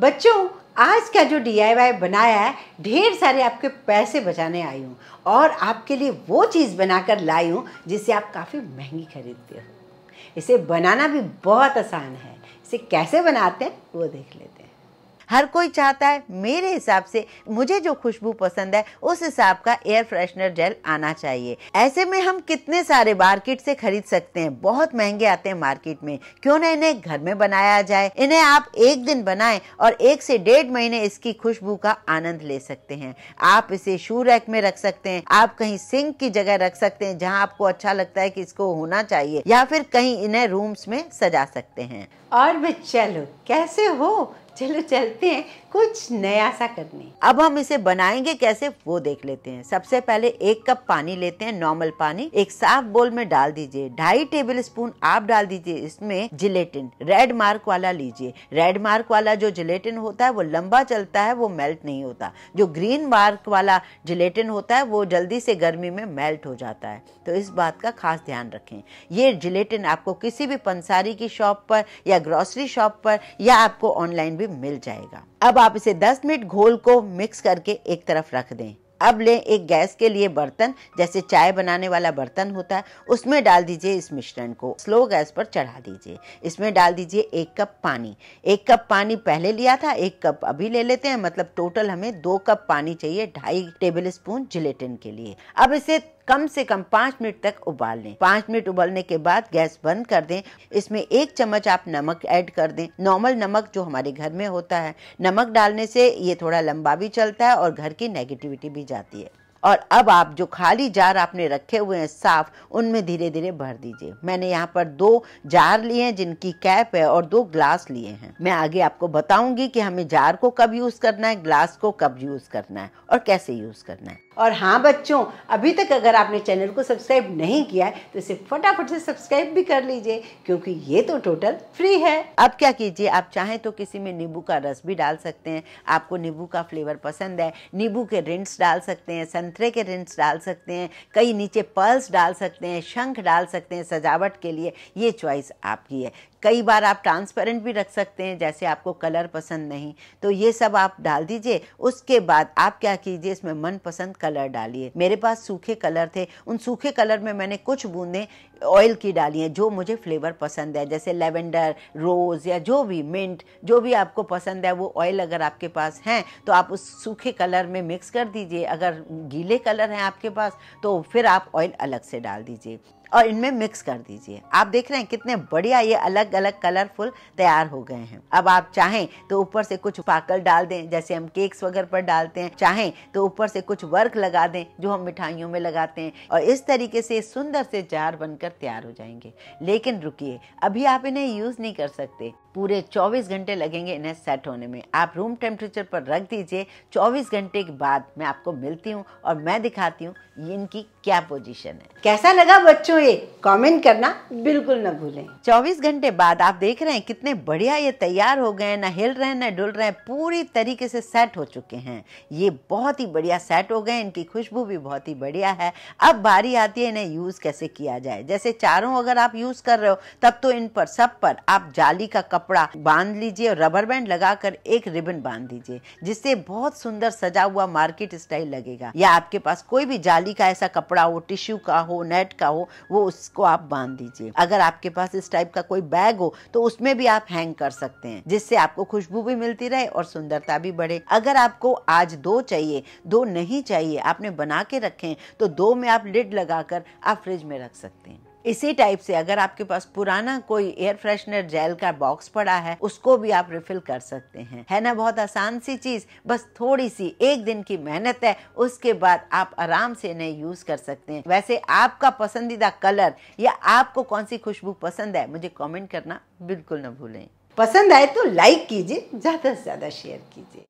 बच्चों आज का जो डी बनाया है ढेर सारे आपके पैसे बचाने आई हूँ और आपके लिए वो चीज़ बनाकर लाई हूँ जिसे आप काफ़ी महंगी खरीदते हो इसे बनाना भी बहुत आसान है इसे कैसे बनाते हैं वो देख लेते हैं हर कोई चाहता है मेरे हिसाब से मुझे जो खुशबू पसंद है उस हिसाब का एयर फ्रेशनर जेल आना चाहिए ऐसे में हम कितने सारे मार्केट से खरीद सकते हैं बहुत महंगे आते हैं मार्केट में क्यों ना इन्हें घर में बनाया जाए इन्हें आप एक दिन बनाएं और एक से डेढ़ महीने इसकी खुशबू का आनंद ले सकते हैं आप इसे शू रैक में रख सकते हैं आप कहीं सिंक की जगह रख सकते हैं जहाँ आपको अच्छा लगता है की इसको होना चाहिए या फिर कहीं इन्हें रूम्स में सजा सकते हैं और भी चलो कैसे हो चलो चलते हैं कुछ नया सा करने अब हम इसे बनाएंगे कैसे वो देख लेते हैं सबसे पहले एक कप पानी लेते हैं नॉर्मल पानी एक साफ बोल में डाल दीजिए ढाई टेबल स्पून आप डाल दीजिए इसमें जिलेटिन रेड मार्क वाला लीजिए रेड मार्क वाला जो जिलेटिन होता है वो लंबा चलता है वो मेल्ट नहीं होता जो ग्रीन मार्क वाला जिलेटिन होता है वो जल्दी से गर्मी में मेल्ट हो जाता है तो इस बात का खास ध्यान रखें ये जिलेटिन आपको किसी भी पंसारी की शॉप पर या ग्रोसरी शॉप पर या आपको ऑनलाइन भी भी मिल जाएगा अब आप इसे 10 मिनट घोल को मिक्स करके एक तरफ रख दें अब लें एक गैस के लिए बर्तन जैसे चाय बनाने वाला बर्तन होता है उसमें डाल दीजिए इस मिश्रण को स्लो गैस पर चढ़ा दीजिए इसमें डाल दीजिए एक कप पानी एक कप पानी पहले लिया था एक कप अभी ले लेते हैं मतलब टोटल हमें दो कप पानी चाहिए ढाई टेबल स्पून जिलेटिन के लिए अब इसे कम से कम पाँच मिनट तक उबाल लें पाँच मिनट उबलने के बाद गैस बंद कर दें इसमें एक चम्मच आप नमक ऐड कर दें नॉर्मल नमक जो हमारे घर में होता है नमक डालने से ये थोड़ा लंबा भी चलता है और घर की नेगेटिविटी भी जाती है और अब आप जो खाली जार आपने रखे हुए हैं साफ उनमें धीरे धीरे भर दीजिए मैंने यहाँ पर दो जार लिए हैं जिनकी कैप है और दो ग्लास लिए हैं मैं आगे आपको बताऊंगी कि हमें जार को कब यूज़ करना है ग्लास को कब यूज़ करना है और कैसे यूज़ करना है और हाँ बच्चों अभी तक अगर आपने चैनल को सब्सक्राइब नहीं किया है तो इसे फटाफट से सब्सक्राइब भी कर लीजिए क्योंकि ये तो टोटल फ्री है अब क्या कीजिए आप चाहें तो किसी में नींबू का रस भी डाल सकते हैं आपको नींबू का फ्लेवर पसंद है नींबू के रिंट्स डाल सकते हैं संतरे के रिंट्स डाल सकते हैं कई नीचे पर्ल्स डाल सकते हैं शंख डाल सकते हैं सजावट के लिए ये चॉइस आपकी है कई बार आप ट्रांसपेरेंट भी रख सकते हैं जैसे आपको कलर पसंद नहीं तो ये सब आप डाल दीजिए उसके बाद आप क्या कीजिए इसमें मनपसंद कलर डालिए मेरे पास सूखे कलर थे उन सूखे कलर में मैंने कुछ बूंदें ऑयल की डाली हैं जो मुझे फ्लेवर पसंद है जैसे लेवेंडर रोज़ या जो भी मिंट जो भी आपको पसंद है वो ऑयल अगर आपके पास हैं तो आप उस सूखे कलर में मिक्स कर दीजिए अगर गीले कलर हैं आपके पास तो फिर आप ऑयल अलग से डाल दीजिए और इनमें मिक्स कर दीजिए आप देख रहे हैं कितने बढ़िया ये अलग अलग कलरफुल तैयार हो गए हैं अब आप चाहें तो ऊपर से कुछ पाकल डाल दें जैसे हम केक्स वगैरह पर डालते हैं चाहें तो ऊपर से कुछ वर्क लगा दें जो हम मिठाइयों में लगाते हैं और इस तरीके से सुंदर से जार बनकर तैयार हो जाएंगे लेकिन रुकिए अभी आप इन्हें यूज नहीं कर सकते पूरे 24 घंटे लगेंगे इन्हें सेट होने में आप रूम टेम्परेचर पर रख दीजिए 24 घंटे के बाद मैं आपको मिलती हूँ और मैं दिखाती हूँ इनकी क्या पोजीशन है कैसा लगा बच्चों ये कमेंट करना बिल्कुल ना भूलें 24 घंटे बाद आप देख रहे हैं कितने बढ़िया ये तैयार हो गए ना हिल रहे हैं ना डुल रहे हैं पूरी तरीके से सेट हो चुके हैं ये बहुत ही बढ़िया सेट हो गए इनकी खुशबू भी बहुत ही बढ़िया है अब बारी आती है इन्हें यूज़ कैसे किया जाए जैसे चारों अगर आप यूज़ कर रहे हो तब तो इन पर सब पर आप जाली का कप कपड़ा बांध लीजिए रबर बैंड लगाकर एक रिबन बांध दीजिए जिससे बहुत सुंदर सजा हुआ मार्केट स्टाइल लगेगा या आपके पास कोई भी जाली का ऐसा कपड़ा हो टिश्यू का हो नेट का हो वो उसको आप बांध दीजिए अगर आपके पास इस टाइप का कोई बैग हो तो उसमें भी आप हैंग कर सकते हैं जिससे आपको खुशबू भी मिलती रहे और सुंदरता भी बढ़े अगर आपको आज दो चाहिए दो नहीं चाहिए आपने बना के रखे तो दो में आप लिड लगाकर आप फ्रिज में रख सकते हैं इसी टाइप से अगर आपके पास पुराना कोई एयर फ्रेशनर जेल का बॉक्स पड़ा है उसको भी आप रिफिल कर सकते हैं है ना बहुत आसान सी चीज बस थोड़ी सी एक दिन की मेहनत है उसके बाद आप आराम से इन्हें यूज कर सकते हैं वैसे आपका पसंदीदा कलर या आपको कौन सी खुशबू पसंद है मुझे कॉमेंट करना बिल्कुल ना भूलें पसंद आए तो लाइक कीजिए ज़्यादा से ज़्यादा शेयर कीजिए